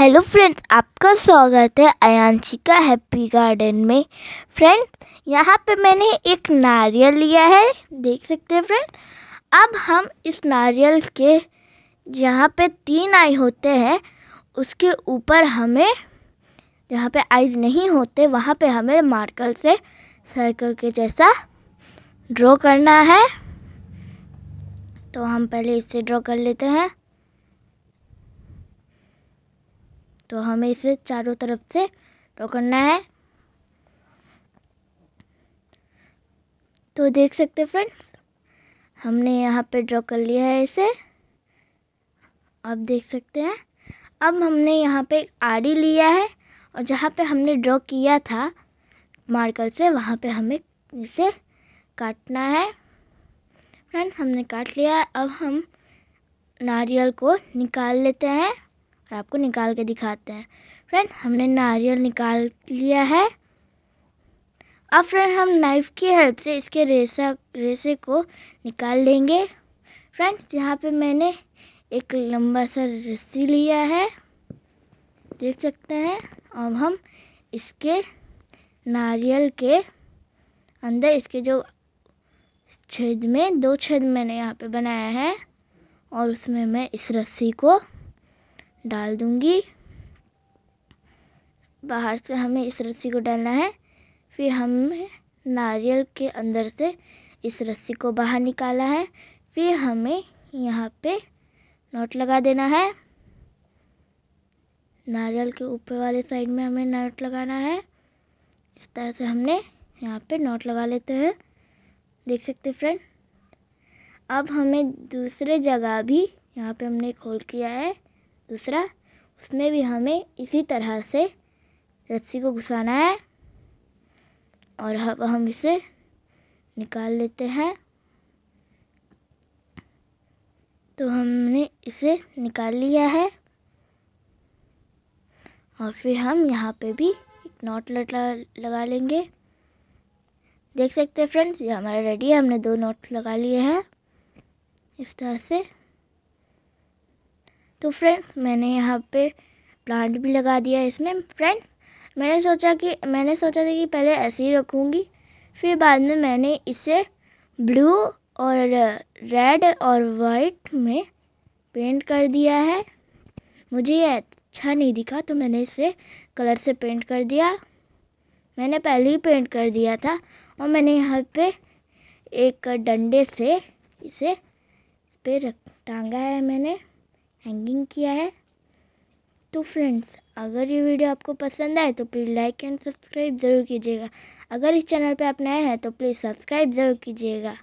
hello friends आपका स्वागत है अयांशी का हैप्पी गार्डन में फ्रेंड यहाँ पे मैंने एक नारियल लिया है देख सकते हैं फ्रेंड अब हम इस नारियल के जहाँ पे तीन आई होते हैं उसके ऊपर हमें जहाँ पे आई नहीं होते वहाँ पे हमें मार्कर से सर्कल के जैसा ड्रॉ करना है तो हम पहले इसे ड्रॉ कर लेते हैं तो हमें इसे चारों तरफ से पकड़ना है तो देख सकते फ्रेंड हमने यहाँ पे ड्रॉ कर लिया है इसे आप देख सकते हैं अब हमने यहाँ पे आड़ी लिया है और जहाँ पे हमने ड्रॉ किया था मार्कर से वहाँ पे हमें इसे काटना है फ्रेंड्स हमने काट लिया है अब हम नारियल को निकाल लेते हैं और आपको निकाल के दिखाते हैं फ्रेंड हमने नारियल निकाल लिया है अब फ्रेंड हम नाइफ़ की हेल्प से इसके रेसा रेसे को निकाल लेंगे फ्रेंड्स यहाँ पे मैंने एक लंबा सा रस्सी लिया है देख सकते हैं अब हम इसके नारियल के अंदर इसके जो छेद में दो छेद मैंने यहाँ पे बनाया है और उसमें मैं इस रस्सी को डाल दूँगी बाहर से हमें इस रस्सी को डालना है फिर हमें नारियल के अंदर से इस रस्सी को बाहर निकाला है फिर हमें यहाँ पे नोट लगा देना है नारियल के ऊपर वाले साइड में हमें नोट लगाना है इस तरह से हमने यहाँ पे नोट लगा लेते हैं देख सकते फ्रेंड अब हमें दूसरे जगह भी यहाँ पे हमने खोल किया है दूसरा उसमें भी हमें इसी तरह से रस्सी को घुसाना है और अब हम इसे निकाल लेते हैं तो हमने इसे निकाल लिया है और फिर हम यहाँ पे भी एक नॉट लटा लगा लेंगे देख सकते हैं फ्रेंड्स ये हमारा रेडी है हमने दो नॉट लगा लिए हैं इस तरह से तो फ्रेंड मैंने यहाँ पे प्लांट भी लगा दिया इसमें फ्रेंड मैंने सोचा कि मैंने सोचा था कि पहले ऐसे ही रखूँगी फिर बाद में मैंने इसे ब्लू और रेड और वाइट में पेंट कर दिया है मुझे ये अच्छा नहीं दिखा तो मैंने इसे कलर से पेंट कर दिया मैंने पहले ही पेंट कर दिया था और मैंने यहाँ पे एक डंडे से इसे पे रख टांगा है मैंने हैंगिंग किया है तो फ्रेंड्स अगर ये वीडियो आपको पसंद आए तो प्लीज़ लाइक एंड सब्सक्राइब ज़रूर कीजिएगा अगर इस चैनल पे आप नए हैं तो प्लीज़ सब्सक्राइब ज़रूर कीजिएगा